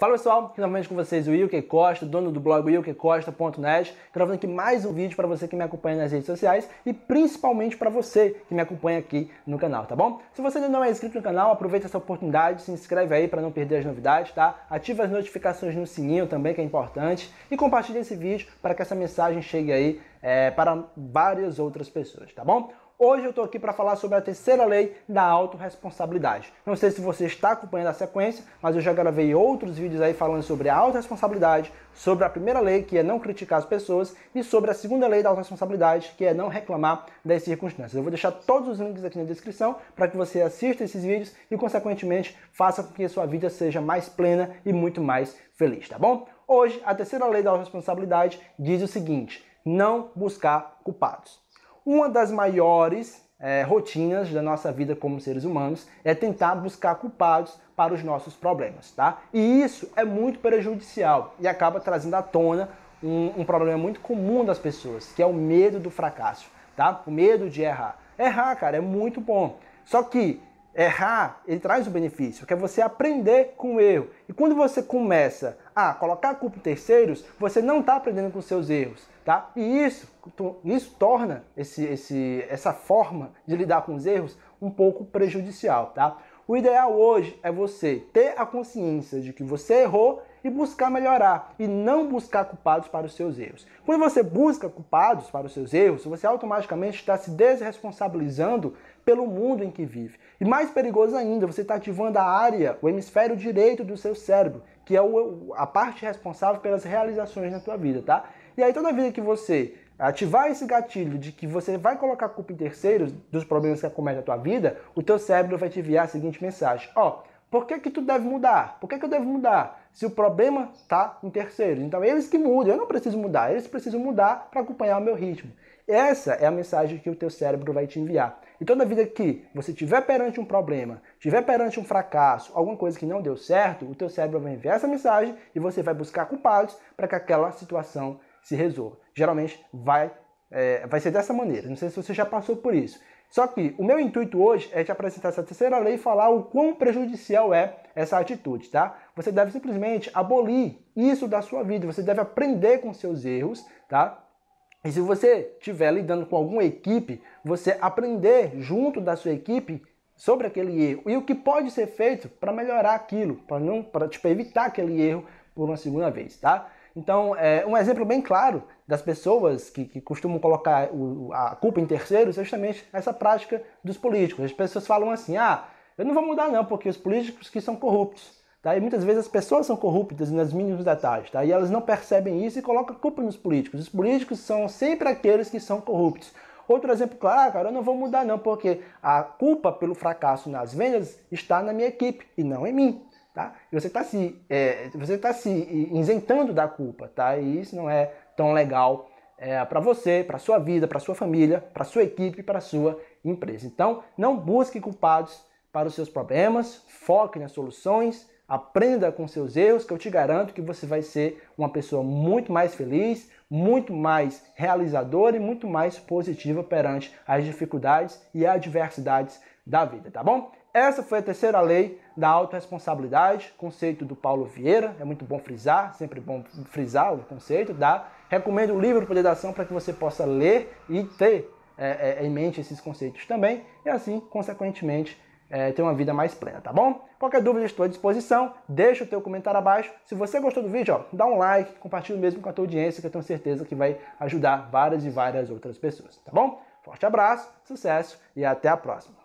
Fala pessoal, novamente com vocês o Wilker Costa, dono do blog wilkercosta.net, gravando aqui mais um vídeo para você que me acompanha nas redes sociais e principalmente para você que me acompanha aqui no canal, tá bom? Se você ainda não é inscrito no canal, aproveita essa oportunidade, se inscreve aí para não perder as novidades, tá? Ativa as notificações no sininho também, que é importante, e compartilha esse vídeo para que essa mensagem chegue aí é, para várias outras pessoas, tá bom? Hoje eu estou aqui para falar sobre a terceira lei da autorresponsabilidade. Não sei se você está acompanhando a sequência, mas eu já gravei outros vídeos aí falando sobre a autorresponsabilidade, sobre a primeira lei, que é não criticar as pessoas, e sobre a segunda lei da autorresponsabilidade, que é não reclamar das circunstâncias. Eu vou deixar todos os links aqui na descrição para que você assista esses vídeos e, consequentemente, faça com que a sua vida seja mais plena e muito mais feliz, tá bom? Hoje, a terceira lei da autorresponsabilidade diz o seguinte: não buscar culpados. Uma das maiores é, rotinas da nossa vida como seres humanos é tentar buscar culpados para os nossos problemas, tá? E isso é muito prejudicial e acaba trazendo à tona um, um problema muito comum das pessoas, que é o medo do fracasso, tá? O medo de errar. Errar, cara, é muito bom. Só que Errar, ele traz o benefício, que é você aprender com o erro. E quando você começa a colocar a culpa em terceiros, você não está aprendendo com seus erros, tá? E isso, isso torna esse, esse, essa forma de lidar com os erros um pouco prejudicial, tá? O ideal hoje é você ter a consciência de que você errou e buscar melhorar e não buscar culpados para os seus erros. Quando você busca culpados para os seus erros, você automaticamente está se desresponsabilizando pelo mundo em que vive. E mais perigoso ainda, você está ativando a área, o hemisfério direito do seu cérebro, que é a parte responsável pelas realizações na tua vida, tá? E aí toda vida que você ativar esse gatilho de que você vai colocar a culpa em terceiros dos problemas que acometem a tua vida, o teu cérebro vai te enviar a seguinte mensagem: ó, oh, por que, que tu deve mudar? Por que, que eu devo mudar? Se o problema está em terceiros. Então eles que mudam, eu não preciso mudar, eles precisam mudar para acompanhar o meu ritmo. Essa é a mensagem que o teu cérebro vai te enviar. E toda vida que você tiver perante um problema, tiver perante um fracasso, alguma coisa que não deu certo, o teu cérebro vai enviar essa mensagem e você vai buscar culpados para que aquela situação se resolva. Geralmente vai, é, vai ser dessa maneira. Não sei se você já passou por isso. Só que o meu intuito hoje é te apresentar essa terceira lei e falar o quão prejudicial é essa atitude, tá? Você deve simplesmente abolir isso da sua vida, você deve aprender com seus erros, tá? E se você estiver lidando com alguma equipe, você aprender junto da sua equipe sobre aquele erro e o que pode ser feito para melhorar aquilo, para não para tipo, evitar aquele erro por uma segunda vez, tá? Então, é, um exemplo bem claro das pessoas que, que costumam colocar o, a culpa em terceiros é justamente essa prática dos políticos. As pessoas falam assim: ah, eu não vou mudar não, porque os políticos que são corruptos. Tá? E muitas vezes as pessoas são corruptas nos mínimos detalhes, tá? e elas não percebem isso e colocam a culpa nos políticos. Os políticos são sempre aqueles que são corruptos. Outro exemplo, claro, ah, cara, eu não vou mudar não, porque a culpa pelo fracasso nas vendas está na minha equipe e não em mim. Tá? E você está se, é, você está se isentando da culpa, tá? E isso não é tão legal é, para você, para sua vida, para sua família, para sua equipe, para sua empresa. Então, não busque culpados para os seus problemas, foque nas soluções, aprenda com seus erros, que eu te garanto que você vai ser uma pessoa muito mais feliz, muito mais realizadora e muito mais positiva perante as dificuldades e adversidades da vida, tá bom? Essa foi a terceira lei da autorresponsabilidade, conceito do Paulo Vieira, é muito bom frisar, sempre bom frisar o conceito, dá. Tá? Recomendo o livro Poder da Ação para que você possa ler e ter é, é, em mente esses conceitos também, e assim, consequentemente, é, ter uma vida mais plena, tá bom? Qualquer dúvida, estou à disposição, deixa o teu comentário abaixo. Se você gostou do vídeo, ó, dá um like, compartilha mesmo com a tua audiência, que eu tenho certeza que vai ajudar várias e várias outras pessoas, tá bom? Forte abraço, sucesso e até a próxima!